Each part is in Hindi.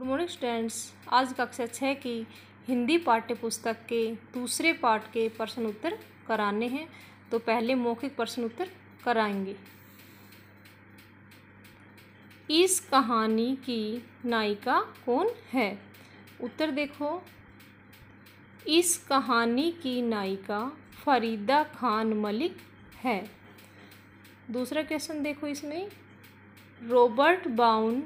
गुड मॉर्निंग स्टूडेंट्स आज कक्षा छः की हिंदी पाठ्य पुस्तक के दूसरे पाठ के प्रश्न उत्तर कराने हैं तो पहले मौखिक प्रश्न उत्तर कराएंगे इस कहानी की नायिका कौन है उत्तर देखो इस कहानी की नायिका फरीदा खान मलिक है दूसरा क्वेश्चन देखो इसमें रॉबर्ट बाउन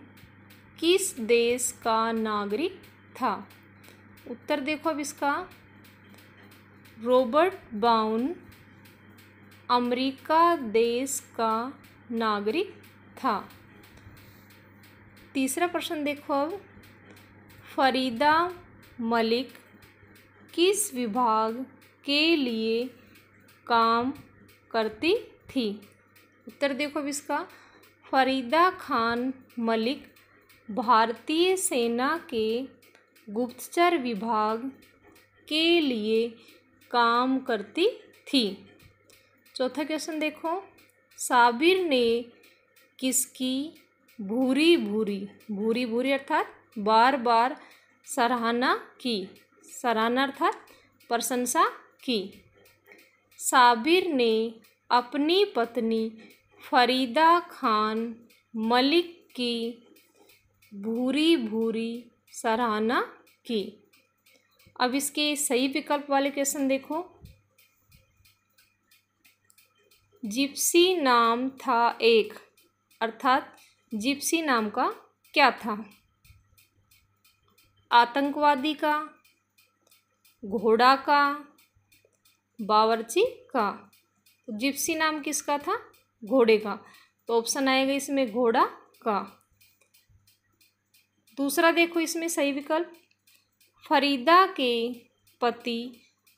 किस देश का नागरिक था उत्तर देखो अब इसका रॉबर्ट बाउन अमेरिका देश का नागरिक था तीसरा प्रश्न देखो अब फरीदा मलिक किस विभाग के लिए काम करती थी उत्तर देखो अब इसका फरीदा खान मलिक भारतीय सेना के गुप्तचर विभाग के लिए काम करती थी चौथा क्वेश्चन देखो साबिर ने किसकी भूरी भूरी भूरी भूरी अर्थात बार बार सराहना की सराहना अर्थात प्रशंसा की साबिर ने अपनी पत्नी फरीदा खान मलिक की भूरी भूरी सराहना की अब इसके सही विकल्प वाले क्वेश्चन देखो जिप्सी नाम था एक अर्थात जिप्सी नाम का क्या था आतंकवादी का घोड़ा का बावर्ची का तो जिप्सी नाम किसका था घोड़े का तो ऑप्शन आएगा इसमें घोड़ा का दूसरा देखो इसमें सही विकल्प फरीदा के पति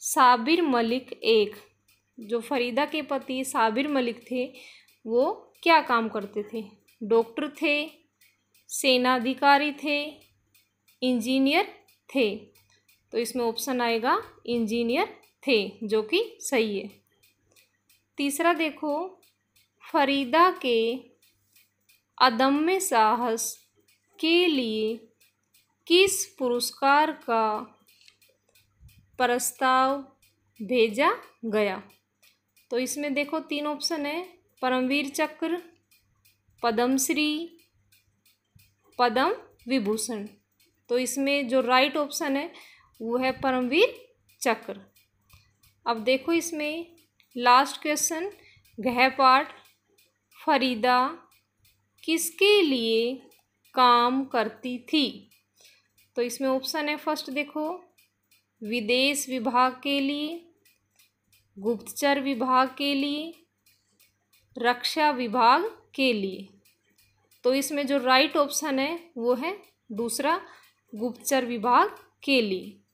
साबिर मलिक एक जो फरीदा के पति साबिर मलिक थे वो क्या काम करते थे डॉक्टर थे सेना अधिकारी थे इंजीनियर थे तो इसमें ऑप्शन आएगा इंजीनियर थे जो कि सही है तीसरा देखो फरीदा के अदम्य साहस के लिए किस पुरस्कार का प्रस्ताव भेजा गया तो इसमें देखो तीन ऑप्शन है परमवीर चक्र पद्मश्री पद्म विभूषण तो इसमें जो राइट ऑप्शन है वो है परमवीर चक्र अब देखो इसमें लास्ट क्वेश्चन गह पाठ फरीदा किसके लिए काम करती थी तो इसमें ऑप्शन है फर्स्ट देखो विदेश विभाग के लिए गुप्तचर विभाग के लिए रक्षा विभाग के लिए तो इसमें जो राइट ऑप्शन है वो है दूसरा गुप्तचर विभाग के लिए